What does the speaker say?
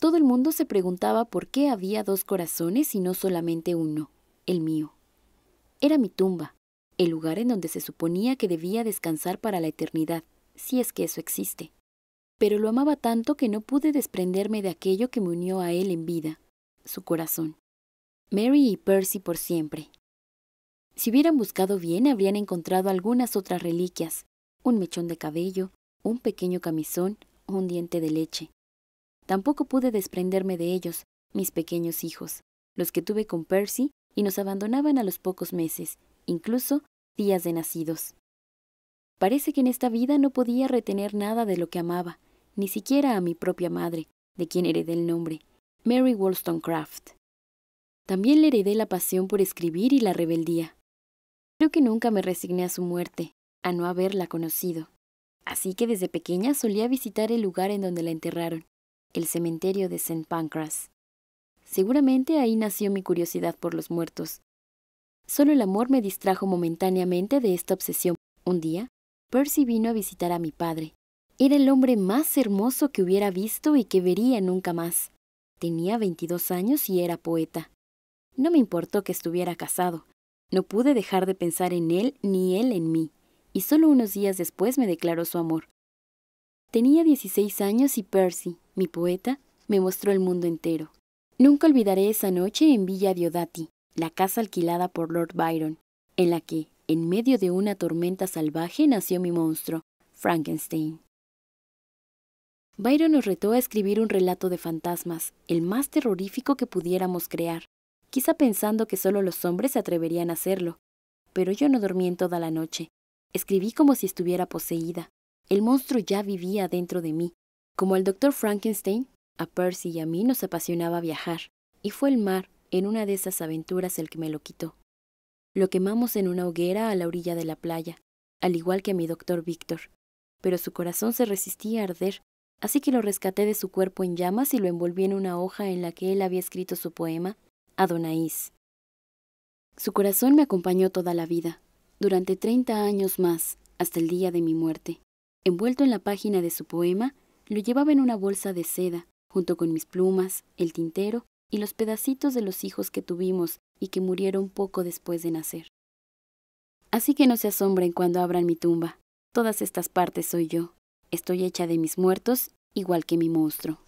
Todo el mundo se preguntaba por qué había dos corazones y no solamente uno, el mío. Era mi tumba, el lugar en donde se suponía que debía descansar para la eternidad, si es que eso existe. Pero lo amaba tanto que no pude desprenderme de aquello que me unió a él en vida, su corazón. Mary y Percy por siempre. Si hubieran buscado bien, habrían encontrado algunas otras reliquias, un mechón de cabello, un pequeño camisón, un diente de leche. Tampoco pude desprenderme de ellos, mis pequeños hijos, los que tuve con Percy y nos abandonaban a los pocos meses, incluso días de nacidos. Parece que en esta vida no podía retener nada de lo que amaba, ni siquiera a mi propia madre, de quien heredé el nombre, Mary Wollstonecraft. También le heredé la pasión por escribir y la rebeldía. Creo que nunca me resigné a su muerte, a no haberla conocido. Así que desde pequeña solía visitar el lugar en donde la enterraron, el cementerio de St. Pancras. Seguramente ahí nació mi curiosidad por los muertos. Solo el amor me distrajo momentáneamente de esta obsesión. Un día, Percy vino a visitar a mi padre. Era el hombre más hermoso que hubiera visto y que vería nunca más. Tenía 22 años y era poeta. No me importó que estuviera casado. No pude dejar de pensar en él ni él en mí, y solo unos días después me declaró su amor. Tenía 16 años y Percy, mi poeta, me mostró el mundo entero. Nunca olvidaré esa noche en Villa Diodati, la casa alquilada por Lord Byron, en la que, en medio de una tormenta salvaje, nació mi monstruo, Frankenstein. Byron nos retó a escribir un relato de fantasmas, el más terrorífico que pudiéramos crear, quizá pensando que solo los hombres se atreverían a hacerlo. Pero yo no dormí en toda la noche. Escribí como si estuviera poseída. El monstruo ya vivía dentro de mí, como al doctor Frankenstein, a Percy y a mí nos apasionaba viajar, y fue el mar, en una de esas aventuras, el que me lo quitó. Lo quemamos en una hoguera a la orilla de la playa, al igual que a mi doctor Víctor, pero su corazón se resistía a arder, así que lo rescaté de su cuerpo en llamas y lo envolví en una hoja en la que él había escrito su poema, Adonais. Su corazón me acompañó toda la vida, durante treinta años más, hasta el día de mi muerte. Envuelto en la página de su poema, lo llevaba en una bolsa de seda, junto con mis plumas, el tintero y los pedacitos de los hijos que tuvimos y que murieron poco después de nacer. Así que no se asombren cuando abran mi tumba. Todas estas partes soy yo. Estoy hecha de mis muertos, igual que mi monstruo.